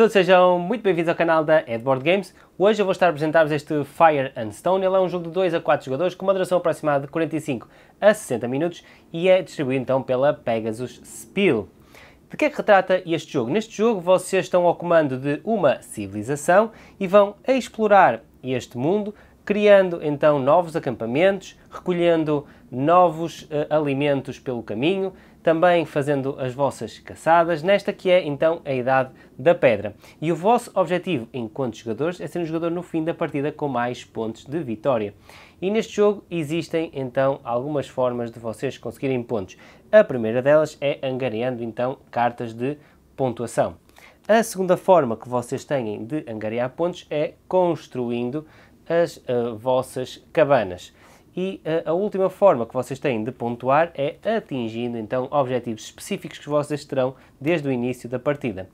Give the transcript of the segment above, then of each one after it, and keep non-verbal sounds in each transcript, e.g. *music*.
Todos sejam muito bem-vindos ao canal da Edboard Games. Hoje eu vou estar a apresentar-vos este Fire and Stone. Ele é um jogo de 2 a 4 jogadores com uma duração aproximada de 45 a 60 minutos e é distribuído então pela Pegasus Spiel. De que é que retrata este jogo? Neste jogo vocês estão ao comando de uma civilização e vão explorar este mundo, criando então novos acampamentos, recolhendo novos uh, alimentos pelo caminho, também fazendo as vossas caçadas, nesta que é então a idade da pedra. E o vosso objetivo enquanto jogadores é ser um jogador no fim da partida com mais pontos de vitória. E neste jogo existem então algumas formas de vocês conseguirem pontos. A primeira delas é angariando então cartas de pontuação. A segunda forma que vocês têm de angariar pontos é construindo as uh, vossas cabanas. E a, eh, a última forma que vocês têm de pontuar é atingindo então objetivos específicos que vocês terão desde o início da partida.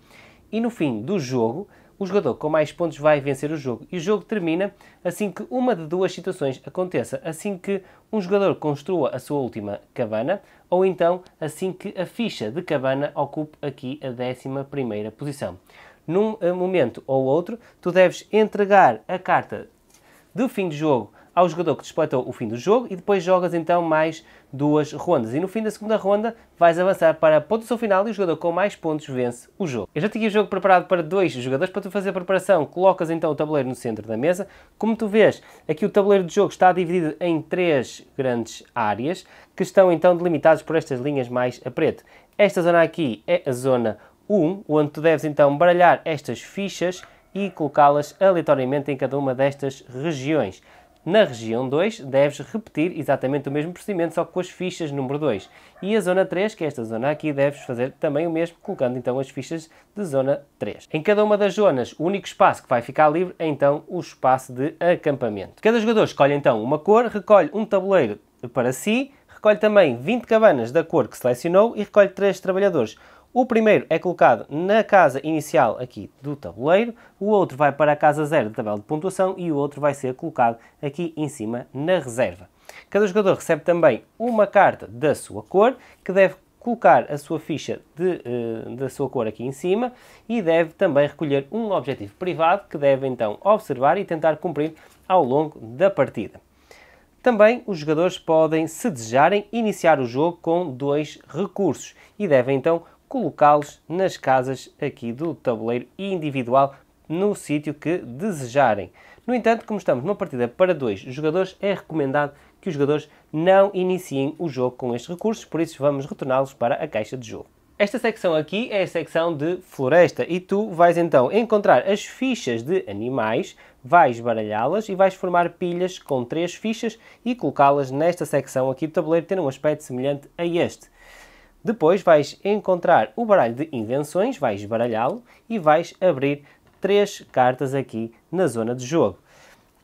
E no fim do jogo, o jogador com mais pontos vai vencer o jogo. E o jogo termina assim que uma de duas situações aconteça: assim que um jogador construa a sua última cabana, ou então assim que a ficha de cabana ocupe aqui a 11 posição. Num eh, momento ou outro, tu deves entregar a carta do fim de jogo ao jogador que despletou o fim do jogo e depois jogas então mais duas rondas. E no fim da segunda ronda vais avançar para a pontuação final e o jogador com mais pontos vence o jogo. Eu já tinha o jogo preparado para dois jogadores. Para tu fazer a preparação, colocas então o tabuleiro no centro da mesa. Como tu vês, aqui o tabuleiro de jogo está dividido em três grandes áreas que estão então delimitadas por estas linhas mais a preto. Esta zona aqui é a zona 1, onde tu deves então baralhar estas fichas e colocá-las aleatoriamente em cada uma destas regiões. Na região 2, deves repetir exatamente o mesmo procedimento, só com as fichas número 2. E a zona 3, que é esta zona aqui, deves fazer também o mesmo, colocando então as fichas de zona 3. Em cada uma das zonas, o único espaço que vai ficar livre é então o espaço de acampamento. Cada jogador escolhe então uma cor, recolhe um tabuleiro para si, recolhe também 20 cabanas da cor que selecionou e recolhe 3 trabalhadores. O primeiro é colocado na casa inicial aqui do tabuleiro, o outro vai para a casa zero da tabela de pontuação e o outro vai ser colocado aqui em cima na reserva. Cada jogador recebe também uma carta da sua cor, que deve colocar a sua ficha de, uh, da sua cor aqui em cima e deve também recolher um objetivo privado que deve então observar e tentar cumprir ao longo da partida. Também os jogadores podem, se desejarem, iniciar o jogo com dois recursos e devem então colocá-los nas casas aqui do tabuleiro individual no sítio que desejarem. No entanto, como estamos numa partida para dois jogadores, é recomendado que os jogadores não iniciem o jogo com estes recursos, por isso vamos retorná-los para a caixa de jogo. Esta secção aqui é a secção de floresta e tu vais então encontrar as fichas de animais, vais baralhá-las e vais formar pilhas com três fichas e colocá-las nesta secção aqui do tabuleiro, ter um aspecto semelhante a este. Depois vais encontrar o baralho de invenções, vais baralhá-lo e vais abrir três cartas aqui na zona de jogo.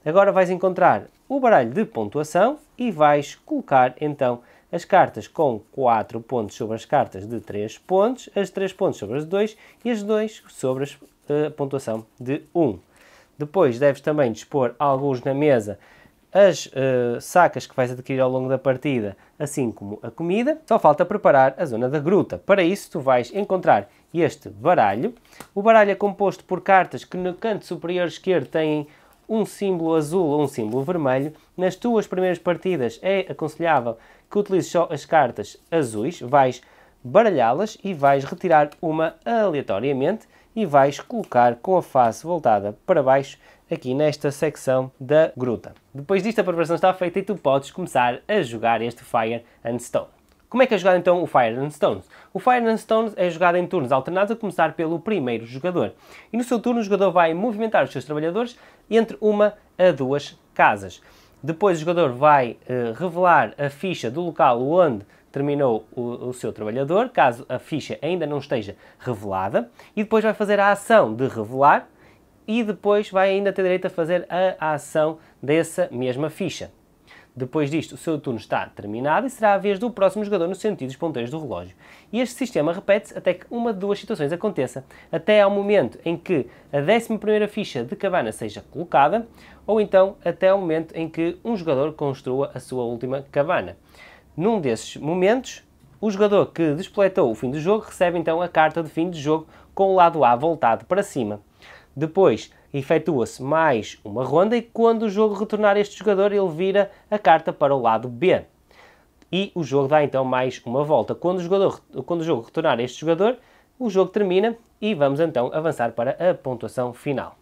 Agora vais encontrar o baralho de pontuação e vais colocar então as cartas com 4 pontos sobre as cartas de 3 pontos, as 3 pontos sobre as 2 e as 2 sobre a eh, pontuação de 1. Depois deves também dispor alguns na mesa as uh, sacas que vais adquirir ao longo da partida, assim como a comida. Só falta preparar a zona da gruta. Para isso, tu vais encontrar este baralho. O baralho é composto por cartas que no canto superior esquerdo têm um símbolo azul ou um símbolo vermelho. Nas tuas primeiras partidas é aconselhável que utilizes só as cartas azuis, vais baralhá-las e vais retirar uma aleatoriamente e vais colocar com a face voltada para baixo aqui nesta secção da gruta. Depois disto a preparação está feita e tu podes começar a jogar este Fire and Stone. Como é que é jogado então o Fire and Stones? O Fire and Stones é jogado em turnos alternados a começar pelo primeiro jogador. E no seu turno o jogador vai movimentar os seus trabalhadores entre uma a duas casas. Depois o jogador vai uh, revelar a ficha do local onde terminou o, o, seu trabalhador, caso a ficha ainda não esteja revelada, e depois vai fazer a ação de revelar e depois vai ainda ter direito a fazer a, ação dessa mesma ficha. Depois disto, o seu turno está terminado e será a vez do próximo jogador no sentido dos ponteiros do relógio. E este sistema repete-se até que uma de duas situações aconteça, até ao momento em que a 11ª ficha de cabana seja colocada, ou então até ao momento em que um jogador construa a sua última cabana. Num desses momentos, o jogador que despletou o fim do jogo recebe então a carta de fim de jogo com o lado A voltado para cima. Depois efetua-se mais uma ronda e quando o jogo retornar a este jogador, ele vira a carta para o lado B. E o jogo dá então mais uma volta. Quando o, jogador, quando o jogo retornar a este jogador, o jogo termina e vamos então avançar para a pontuação final.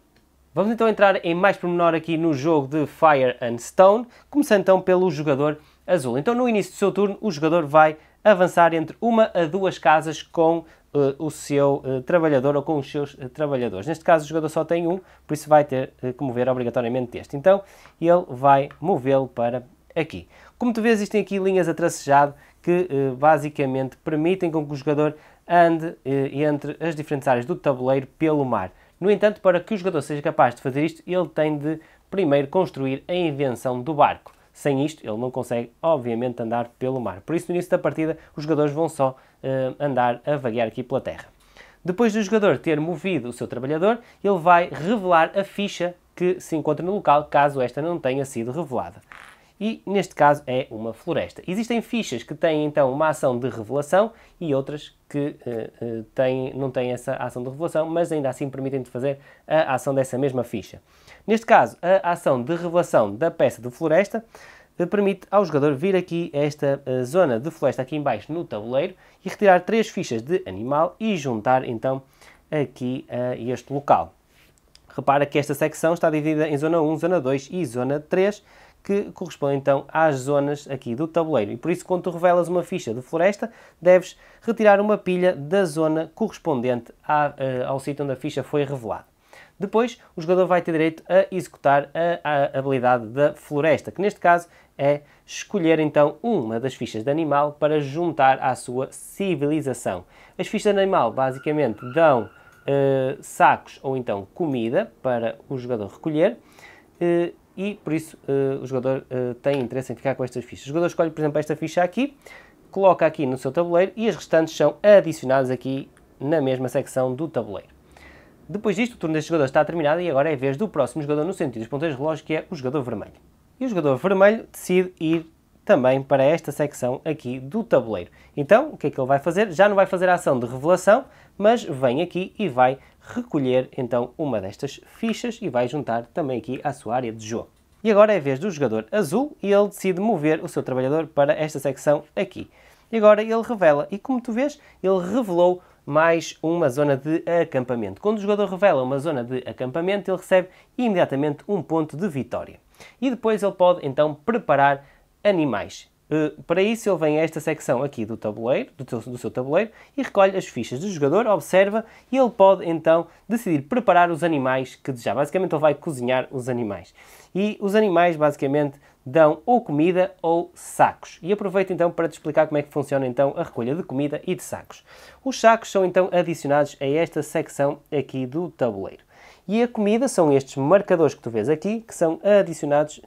Vamos então entrar em mais pormenor aqui no jogo de Fire and Stone, começando então pelo jogador azul. Então, no início do seu turno, o jogador vai avançar entre uma a duas casas com uh, o seu uh, trabalhador ou com os seus uh, trabalhadores. Neste caso, o jogador só tem um, por isso vai ter que mover obrigatoriamente este. Então, ele vai movê-lo para aqui. Como tu vês, existem aqui linhas a tracejado que basicamente permitem com que o jogador ande entre as diferentes áreas do tabuleiro pelo mar. No entanto, para que o jogador seja capaz de fazer isto, ele tem de primeiro construir a invenção do barco. Sem isto, ele não consegue, obviamente, andar pelo mar. Por isso, no início da partida, os jogadores vão só uh, andar a vaguear aqui pela terra. Depois do jogador ter movido o seu trabalhador, ele vai revelar a ficha que se encontra no local, caso esta não tenha sido revelada e neste caso é uma floresta. Existem fichas que têm então uma ação de revelação e outras que uh, têm, não têm essa ação de revelação, mas ainda assim permitem de fazer a ação dessa mesma ficha. Neste caso, a ação de revelação da peça de floresta eh, permite ao jogador vir aqui a esta zona de floresta aqui embaixo no tabuleiro e retirar três fichas de animal e juntar então aqui a este local. Repara que esta secção está dividida em zona 1, zona 2 e zona 3 que correspondem então às zonas aqui do tabuleiro. E por isso, quando tu revelas uma ficha de floresta, deves retirar uma pilha da zona correspondente à, eh, ao sítio onde a ficha foi revelada. Depois, o jogador vai ter direito a executar a, a habilidade da floresta, que neste caso é escolher então uma das fichas de animal para juntar à sua civilização. As fichas de animal basicamente dão uh, sacos ou então comida para o jogador recolher. Uh, e por isso uh, o jogador uh, tem interesse em ficar com estas fichas. O jogador escolhe, por exemplo, esta ficha aqui, coloca aqui no seu tabuleiro e as restantes são adicionadas aqui na mesma secção do tabuleiro. Depois disto, o turno deste jogador está terminado e agora é a vez do próximo jogador no sentido dos ponteiros de relógio, que é o jogador vermelho. E o jogador vermelho decide ir também para esta secção aqui do tabuleiro. Então, o que é que ele vai fazer? Já não vai fazer a ação de revelação, mas vem aqui e vai recolher então uma destas fichas e vai juntar também aqui à sua área de jogo. E agora é a vez do jogador azul e ele decide mover o seu trabalhador para esta secção aqui. E agora ele revela, e como tu vês, ele revelou mais uma zona de acampamento. Quando o jogador revela uma zona de acampamento, ele recebe imediatamente um ponto de vitória. E depois ele pode então preparar animais. Eh, para isso, ele vem a esta secção aqui do tabuleiro, do, teu, do, seu tabuleiro, e recolhe as fichas do jogador, observa, e ele pode então decidir preparar os animais que desejar. Basicamente, ele vai cozinhar os animais. E os animais, basicamente, dão ou comida ou sacos. E aproveito então para te explicar como é que funciona então a recolha de comida e de sacos. Os sacos são então adicionados a esta secção aqui do tabuleiro. E a comida são estes marcadores que tu vês aqui, que são adicionados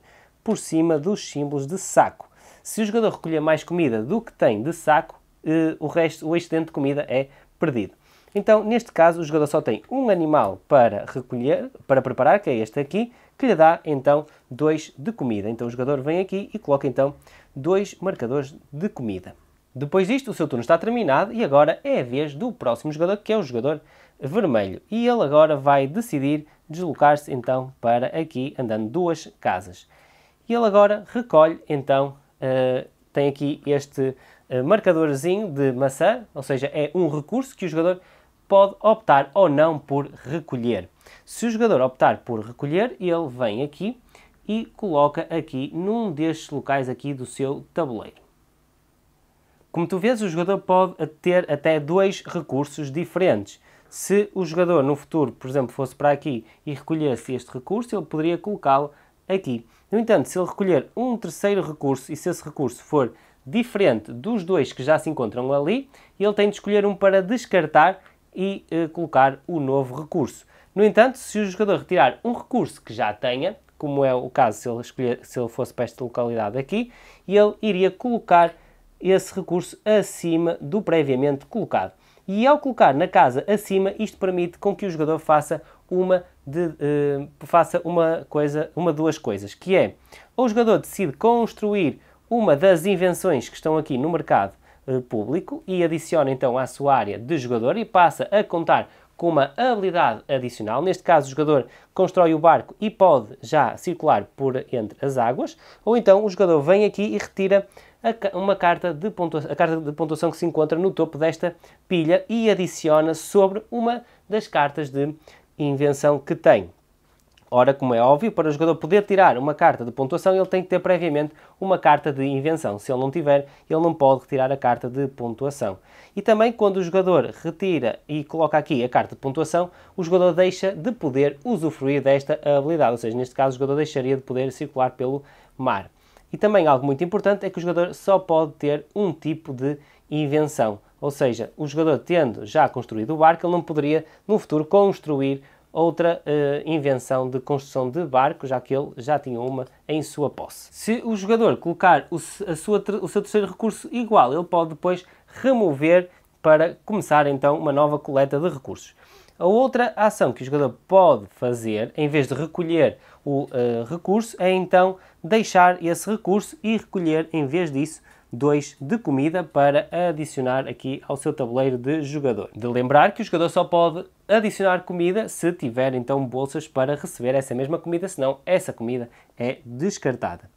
por cima dos símbolos de saco. Se o jogador recolher mais comida do que tem de saco, eh, o, resto, o excedente de comida é perdido. Então, neste caso, o jogador só tem um animal para recolher, para preparar, que é este aqui, que lhe dá então dois de comida. Então o jogador vem aqui e coloca então dois marcadores de comida. Depois disto, o seu turno está terminado e agora é a vez do próximo jogador, que é o jogador vermelho. E ele agora vai decidir deslocar-se então para aqui, andando duas casas. E ele agora recolhe então eh, tem aqui este uh, marcadorzinho de maçã, ou seja, é um recurso que o jogador pode optar ou não por recolher. Se o jogador optar por recolher, ele vem aqui e coloca aqui num destes locais aqui do seu tabuleiro. Como tu vês, o jogador pode ter até dois recursos diferentes. Se o jogador no futuro, por exemplo, fosse para aqui e recolhesse este recurso, ele poderia colocá-lo aqui. No entanto, se ele recolher um terceiro recurso e se esse recurso for diferente dos dois que já se encontram ali, ele tem de escolher um para descartar e eh, colocar o novo recurso. No entanto, se o jogador retirar um recurso que já tenha, como é o caso se ele, escolher, se ele fosse para esta localidade aqui, ele iria colocar esse recurso acima do previamente colocado. E ao colocar na casa acima, isto permite com que o jogador faça uma de, uh, faça uma coisa, uma duas coisas, que é ou o jogador decide construir uma das invenções que estão aqui no mercado uh, público e adiciona então à sua área de jogador e passa a contar com uma habilidade adicional. Neste caso, o jogador constrói o barco e pode já circular por entre as águas, ou então o jogador vem aqui e retira a, uma carta de, pontuação, a carta de pontuação que se encontra no topo desta pilha e adiciona sobre uma das cartas de invenção que tem. Ora, como é óbvio, para o jogador poder tirar uma carta de pontuação, ele tem que ter previamente uma carta de invenção. Se ele não tiver, ele não pode retirar a carta de pontuação. E também, quando o jogador retira e coloca aqui a carta de pontuação, o jogador deixa de poder usufruir desta habilidade. Ou seja, neste caso, o jogador deixaria de poder circular pelo mar. E também algo muito importante é que o jogador só pode ter um tipo de invenção. Ou seja, o jogador tendo já construído o barco, ele não poderia no futuro construir outra eh, invenção de construção de barco, já que ele já tinha uma em sua posse. Se o jogador colocar o, sua, o seu terceiro recurso igual, ele pode depois remover para começar então uma nova coleta de recursos. A outra ação que o jogador pode fazer, em vez de recolher o uh, recurso, é então deixar esse recurso e recolher, em vez disso, 2 de comida para adicionar aqui ao seu tabuleiro de jogador. De lembrar que o jogador só pode adicionar comida se tiver então bolsas para receber essa mesma comida, senão essa comida é descartada.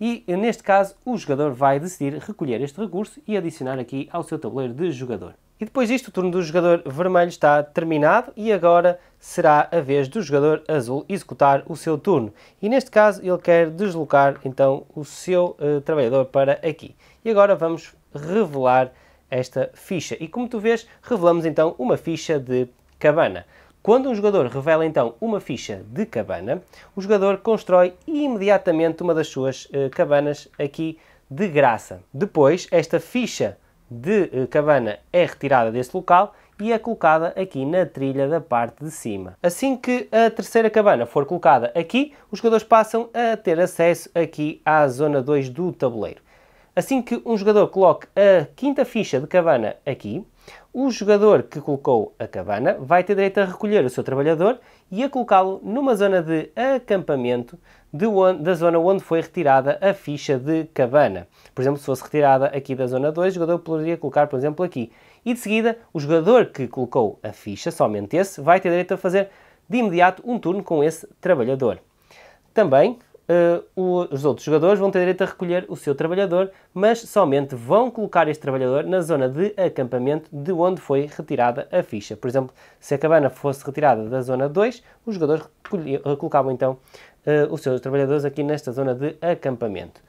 E neste caso, o jogador vai decidir recolher este recurso e adicionar aqui ao seu tabuleiro de jogador. E depois disto, o turno do jogador vermelho está terminado e agora será a vez do jogador azul executar o seu turno. E neste caso, ele quer deslocar então o seu uh, trabalhador para aqui. E agora vamos revelar esta ficha. E como tu vês, revelamos então uma ficha de cabana. Quando um jogador revela então uma ficha de cabana, o jogador constrói imediatamente uma das suas uh, cabanas aqui de graça. Depois, esta ficha de eh, cabana é retirada desse local e é colocada aqui na trilha da parte de cima. Assim que a terceira cabana for colocada aqui, os jogadores passam a ter acesso aqui à zona 2 do tabuleiro. Assim que um jogador coloque a quinta ficha de cabana aqui, o jogador que colocou a cabana vai ter direito a recolher o seu trabalhador e a colocá-lo numa zona de acampamento de onde, da zona onde foi retirada a ficha de cabana. Por exemplo, se fosse retirada aqui da zona 2, o jogador poderia colocar, por exemplo, aqui. E de seguida, o jogador que colocou a ficha, somente esse, vai ter direito a fazer de imediato um turno com esse trabalhador. Também uh, os outros jogadores vão ter direito a recolher o seu trabalhador, mas somente vão colocar este trabalhador na zona de acampamento de onde foi retirada a ficha. Por exemplo, se a cabana fosse retirada da zona 2, os jogadores colocavam então uh, os seus trabalhadores aqui nesta zona de acampamento.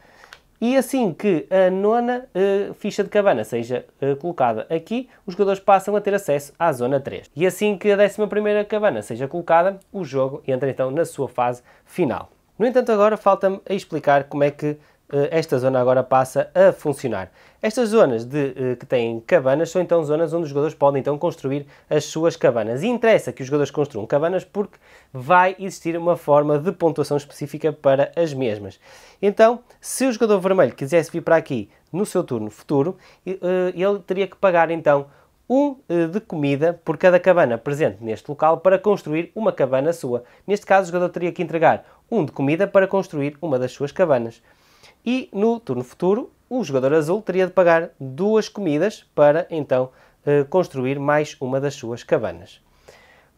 E assim que a nona uh, ficha de cabana seja uh, colocada aqui, os jogadores passam a ter acesso à zona 3. E assim que a décima primeira cabana seja colocada, o jogo entra então na sua fase final. No entanto, agora falta-me explicar como é que eh, esta zona agora passa a funcionar. Estas zonas de, eh, que têm cabanas são então zonas onde os jogadores podem então construir as suas cabanas. E interessa que os jogadores construam cabanas porque vai existir uma forma de pontuação específica para as mesmas. Então, se o jogador vermelho quisesse vir para aqui no seu turno futuro, eh, ele teria que pagar então um de comida por cada cabana presente neste local para construir uma cabana sua. Neste caso, o jogador teria que entregar um de comida para construir uma das suas cabanas. E no turno futuro, o jogador azul teria de pagar duas comidas para então eh, construir mais uma das suas cabanas.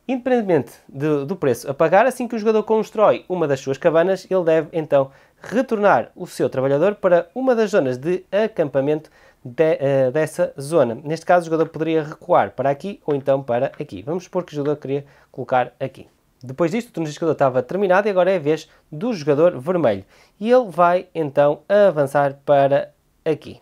Independentemente de, do preço a pagar, assim que o jogador constrói uma das suas cabanas, ele deve então retornar o seu trabalhador para uma das zonas de acampamento de, uh, dessa zona. Neste caso, o jogador poderia recuar para aqui ou então para aqui. Vamos supor que o jogador queria colocar aqui. Depois disto, o turno de jogador estava terminado e agora é a vez do jogador vermelho. E ele vai então avançar para aqui.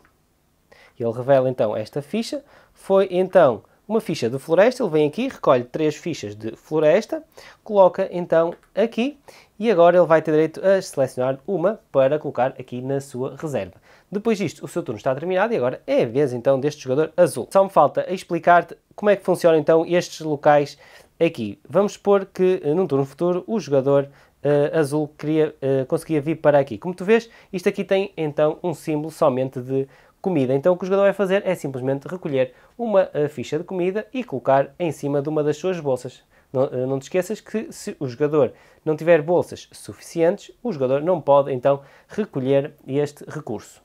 Ele revela então esta ficha. Foi então uma ficha de floresta. Ele vem aqui, recolhe três fichas de floresta, coloca então aqui e agora ele vai ter direito a selecionar uma para colocar aqui na sua reserva. Depois disto, o seu turno está terminado e agora é a vez então deste jogador azul. Só me falta explicar-te como é que funcionam então estes locais aqui, vamos supor que eh, num turno futuro o jogador uh, azul queria, uh, conseguia vir para aqui. Como tu vês, isto aqui tem então um símbolo somente de comida. Então o que o jogador vai fazer é simplesmente recolher uma uh, ficha de comida e colocar em cima de uma das suas bolsas. Não, não te esqueças que se o jogador não tiver bolsas suficientes, o jogador não pode então recolher este recurso.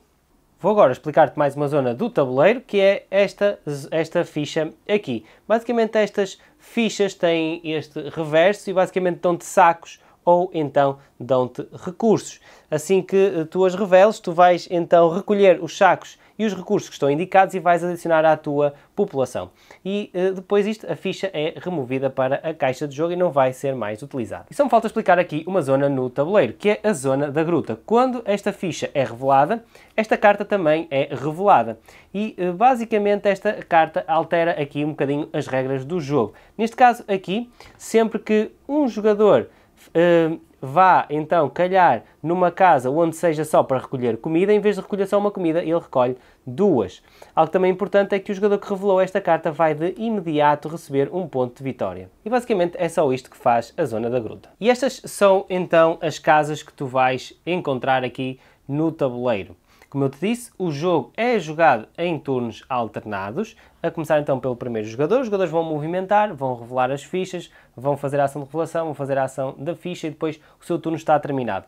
Vou agora explicar-te mais uma zona do tabuleiro, que é esta, esta ficha aqui. Basicamente estas fichas têm este reverso e basicamente dão-te sacos ou então dão-te recursos. Assim que tu as reveles, tu vais então recolher os sacos e os recursos que estão indicados e vais adicionar à tua população. E eh, depois isto, a ficha é removida para a caixa de jogo e não vai ser mais utilizada. E só me falta explicar aqui uma zona no tabuleiro, que é a zona da gruta. Quando esta ficha é revelada, esta carta também é revelada. E eh, basicamente esta carta altera aqui um bocadinho as regras do jogo. Neste caso aqui, sempre que um jogador Hum, vá então calhar numa casa onde seja só para recolher comida, em vez de recolher só uma comida, ele recolhe duas. Algo também importante é que o jogador que revelou esta carta vai de imediato receber um ponto de vitória. E basicamente é só isto que faz a zona da gruta. E estas são então as casas que tu vais encontrar aqui no tabuleiro. Como eu te disse, o jogo é jogado em turnos alternados, a começar então pelo primeiro jogador. Os jogadores vão movimentar, vão revelar as fichas, vão fazer a ação de revelação, vão fazer a ação da ficha e depois o seu turno está terminado.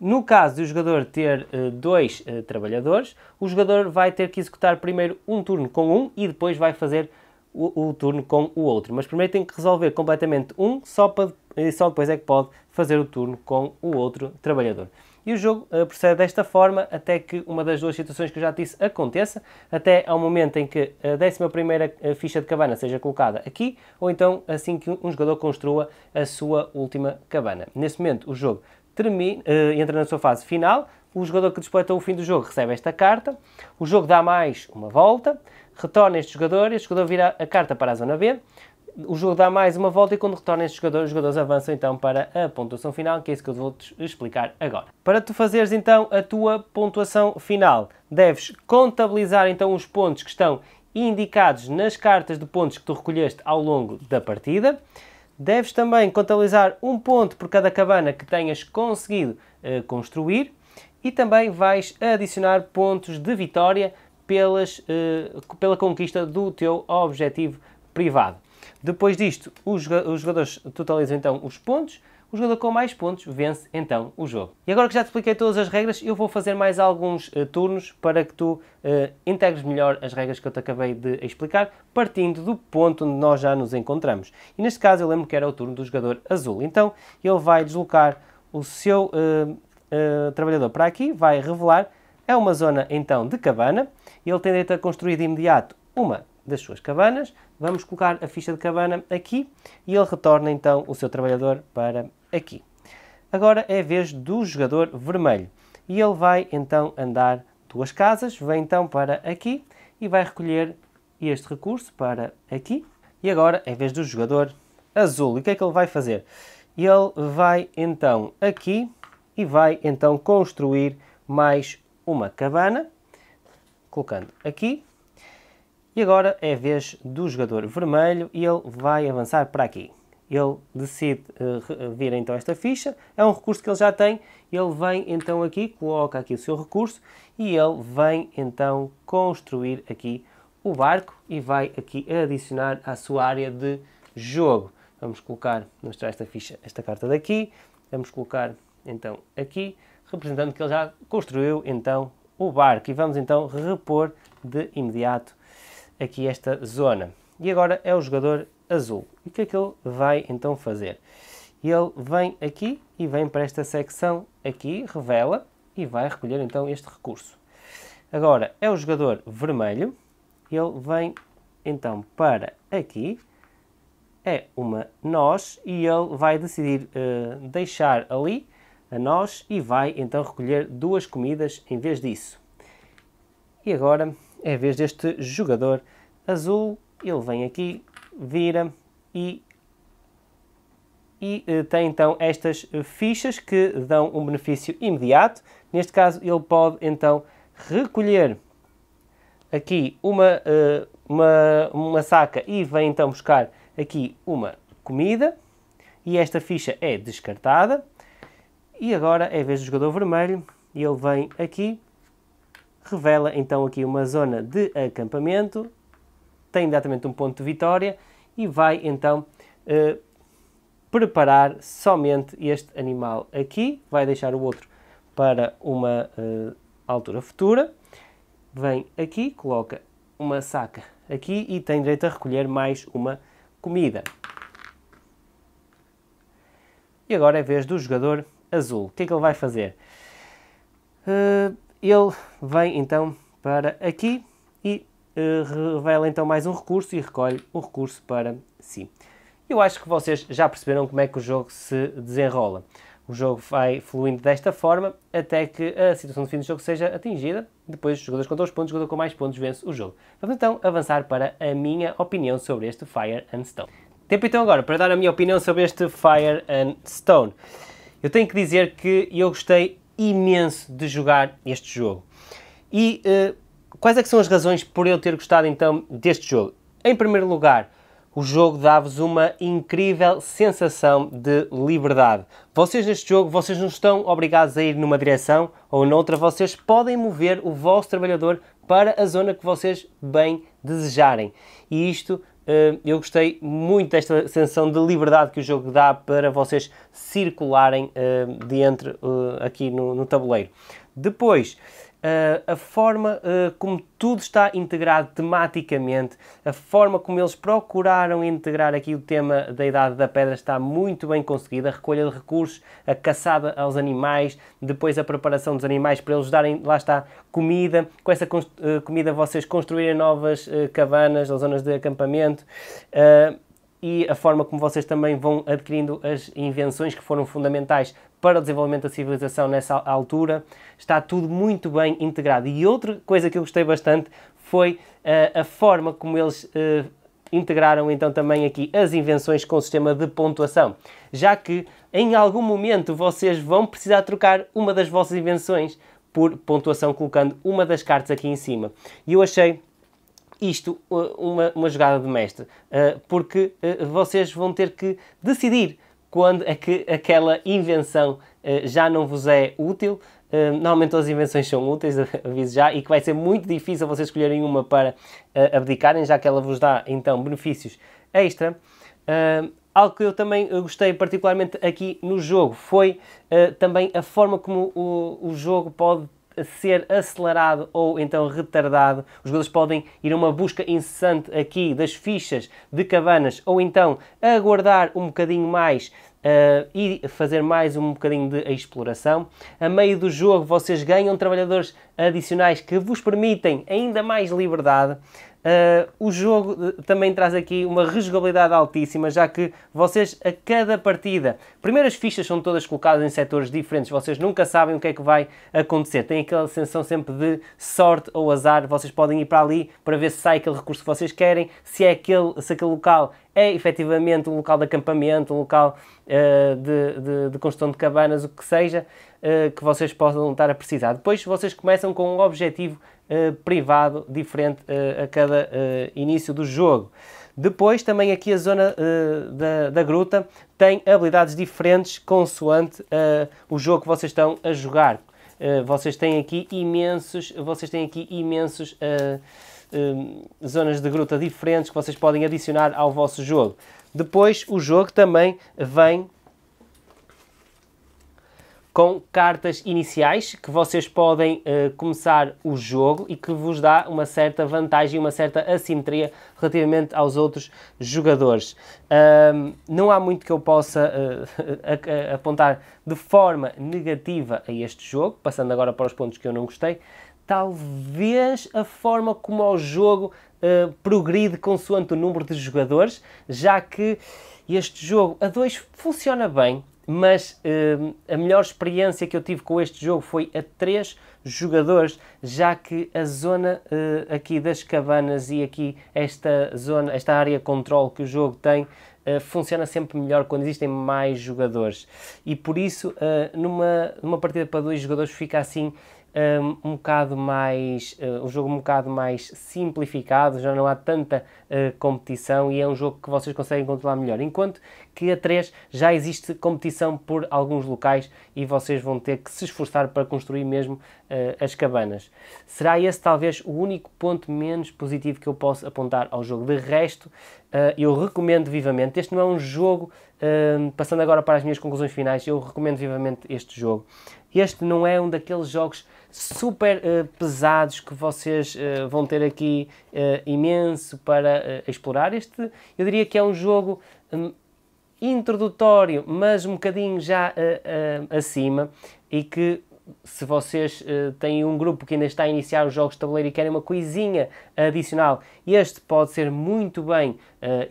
No caso de o jogador ter uh, dois uh, trabalhadores, o jogador vai ter que executar primeiro um turno com um e depois vai fazer o, o turno com o outro. Mas primeiro tem que resolver completamente um, só, para, eh, só depois é que pode fazer o turno com o outro trabalhador. E o jogo uh, procede desta forma até que uma das duas situações que eu já disse aconteça, até ao momento em que a 11 eh, ficha de cabana seja colocada aqui, ou então assim que um jogador construa a sua última cabana. Nesse momento, o jogo termina, uh, eh, entra na sua fase final. O jogador que despleta o fim do jogo recebe esta carta. O jogo dá mais uma volta. Retorna este jogador. Este jogador vira a carta para a zona B. O jogo dá mais uma volta e quando retornam estes jogadores, os jogadores avançam então para a pontuação final, que é isso que eu vou te explicar agora. Para tu fazeres então a tua pontuação final, deves contabilizar então os pontos que estão indicados nas cartas de pontos que tu recolheste ao longo da partida. Deves também contabilizar um ponto por cada cabana que tenhas conseguido uh, construir e também vais adicionar pontos de vitória pelas, uh, pela conquista do teu objetivo privado. Depois disto, os, jogadores totalizam então os pontos, o jogador com mais pontos vence então o jogo. E agora que já te expliquei todas as regras, eu vou fazer mais alguns uh, turnos para que tu uh, integres melhor as regras que eu te acabei de explicar, partindo do ponto onde nós já nos encontramos. E neste caso eu lembro que era o turno do jogador azul. Então ele vai deslocar o seu uh, trabalhador para aqui, vai revelar. É uma zona então de cabana e ele tem direito a construir de imediato uma das suas cabanas. Vamos colocar a ficha de cabana aqui e ele retorna então o seu trabalhador para aqui. Agora é a vez do jogador vermelho e ele vai então andar duas casas, vem então para aqui e vai recolher este recurso para aqui. E agora é a vez do jogador azul. E o que é que ele vai fazer? Ele vai então aqui e vai então construir mais uma cabana, colocando aqui e agora é a vez do jogador vermelho e ele vai avançar para aqui. Ele decide uh, vir então esta ficha, é um recurso que ele já tem, ele vem então aqui, coloca aqui o seu recurso e ele vem então construir aqui o barco e vai aqui adicionar à sua área de jogo. Vamos colocar, mostrar esta ficha, esta carta daqui, vamos colocar então aqui, representando que ele já construiu então o barco e vamos então repor de imediato aqui esta zona. E agora é o jogador azul. E o que é que ele vai então fazer? Ele vem aqui e vem para esta secção aqui, revela, e vai recolher então este recurso. Agora é o jogador vermelho, ele vem então para aqui, é uma nós e ele vai decidir uh, deixar ali a nós e vai então recolher duas comidas em vez disso. E agora é vez deste jogador azul. Ele vem aqui, vira e, e eh, tem então estas fichas que dão um benefício imediato. Neste caso, ele pode então recolher aqui uma, eh, uma, uma saca e vem então buscar aqui uma comida. E esta ficha é descartada. E agora é vez do jogador vermelho. Ele vem aqui Revela então aqui uma zona de acampamento, tem exatamente um ponto de vitória e vai então eh, preparar somente este animal aqui, vai deixar o outro para uma eh, altura futura. Vem aqui, coloca uma saca aqui e tem direito a recolher mais uma comida. E agora é vez do jogador azul. O que é que ele vai fazer? Uh, ele vem então para aqui e uh, revela então mais um recurso e recolhe o um recurso para si. Eu acho que vocês já perceberam como é que o jogo se desenrola. O jogo vai fluindo desta forma até que a situação de fim do jogo seja atingida. Depois, os jogadores contam os pontos, o jogador com mais pontos vence o jogo. Vamos então avançar para a minha opinião sobre este Fire and Stone. Tempo então agora para dar a minha opinião sobre este Fire and Stone. Eu tenho que dizer que eu gostei imenso de jogar este jogo. E uh, quais é que são as razões por eu ter gostado então deste jogo? Em primeiro lugar, o jogo dá-vos uma incrível sensação de liberdade. Vocês neste jogo, vocês não estão obrigados a ir numa direção ou noutra, vocês podem mover o vosso trabalhador para a zona que vocês bem desejarem. E isto Hum, eu gostei muito desta sensação de liberdade que o jogo dá para vocês circularem hum, de entre hum, aqui no, no tabuleiro. Depois, eh, a forma uh, como tudo está integrado tematicamente, a forma como eles procuraram integrar aqui o tema da Idade da Pedra está muito bem conseguida. A recolha de recursos, a caçada aos animais, depois a preparação dos animais para eles darem, lá está, comida. Com essa uh, comida vocês construírem novas cabanas ou zonas de acampamento e a forma como vocês também vão adquirindo as invenções que foram fundamentais para o desenvolvimento da civilização nessa altura. Está tudo muito bem integrado. E outra coisa que eu gostei bastante foi uh, a forma como eles uh, integraram então também aqui as invenções com o sistema de pontuação, já que em algum momento vocês vão precisar trocar uma das vossas invenções por pontuação colocando uma das cartas aqui em cima. E eu achei isto eh, uma, uma jogada de mestre, porque vocês vão ter que decidir quando é que aquela invenção uh, já não vos é útil. Uh, normalmente todas as invenções são úteis, *laughs* aviso já, e que vai ser muito difícil vocês escolherem uma para eh, abdicarem, já que ela vos dá então benefícios extra. Algo que eu também gostei particularmente aqui no jogo foi uh, também a forma como o, o jogo pode ser acelerado ou então retardado. Os jogadores podem ir a uma busca incessante aqui das fichas de cabanas ou então aguardar um bocadinho mais Uh, e fazer mais um bocadinho de exploração. A meio do jogo, vocês ganham trabalhadores adicionais que vos permitem ainda mais liberdade. Uh, o jogo eh, também traz aqui uma rejogabilidade altíssima, já que vocês a cada partida, primeiro as fichas são todas colocadas em setores diferentes, vocês nunca sabem o que é que vai acontecer, tem aquela sensação sempre de sorte ou azar, vocês podem ir para ali para ver se sai aquele recurso que vocês querem, se é aquele, se aquele local é efetivamente um local de acampamento, um local uh, de, de, de, construção de cabanas, o que seja, uh, que vocês possam estar a precisar. Depois vocês começam com um objetivo eh, privado diferente uh, a cada eh, início do jogo. Depois, também aqui a zona da, da, gruta tem habilidades diferentes consoante o jogo que vocês estão a jogar. vocês têm aqui imensos, vocês têm aqui imensos zonas de gruta diferentes que vocês podem adicionar ao vosso jogo. Depois, o jogo também vem com cartas iniciais que vocês podem uh, começar o jogo e que vos dá uma certa vantagem e uma certa assimetria relativamente aos outros jogadores. Uh, não há muito que eu possa uh, *laughs* apontar de forma negativa a este jogo, passando agora para os pontos que eu não gostei. Talvez a forma como o jogo eh, progride consoante o número de jogadores, já que este jogo a dois funciona bem, mas uh, a melhor experiência que eu tive com este jogo foi a três jogadores, já que a zona uh, aqui das cabanas e aqui esta zona, esta área controle que o jogo tem, uh, funciona sempre melhor quando existem mais jogadores. E por isso, eh, numa, numa partida para dois jogadores fica assim um, um bocado mais uh, um jogo um bocado mais simplificado, já não há tanta uh, competição e é um jogo que vocês conseguem controlar melhor. Enquanto que a 3 já existe competição por alguns locais e vocês vão ter que se esforçar para construir mesmo uh, as cabanas. Será esse talvez o único ponto menos positivo que eu posso apontar ao jogo. De resto, uh, eu recomendo vivamente. Este não é um jogo. passando agora para as minhas conclusões finais, eu recomendo vivamente este jogo. Este não é um daqueles jogos super uh, pesados que vocês uh, vão ter aqui uh, imenso para explorar. Este, eu diria que é um jogo um, introdutório, mas um bocadinho já acima e que se vocês têm um grupo que ainda está a iniciar os jogos de tabuleiro e querem uma coisinha adicional, este pode ser muito bem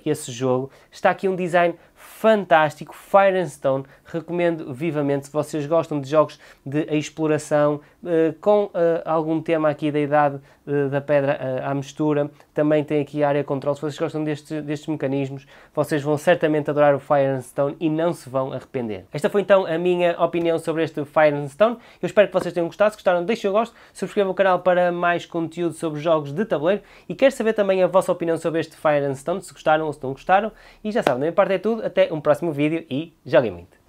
esse jogo. Está aqui um design fantástico, Fire and Stone. Recomendo vivamente se vocês gostam de jogos de exploração eh, com eh, algum tema aqui da idade eh, da pedra eh, à mistura, também tem aqui a área control. Se vocês gostam destes, destes mecanismos, vocês vão certamente adorar o Fire and Stone e não se vão arrepender. Esta foi então a minha opinião sobre este Fire and Stone. Eu espero que vocês tenham gostado. Se gostaram, deixem o gosto, subscrevam o canal para mais conteúdo sobre jogos de tabuleiro e quero saber também a vossa opinião sobre este Fire and Stone, se gostaram ou se não gostaram. E já sabem, da minha parte é tudo. Até um próximo vídeo e joguem muito!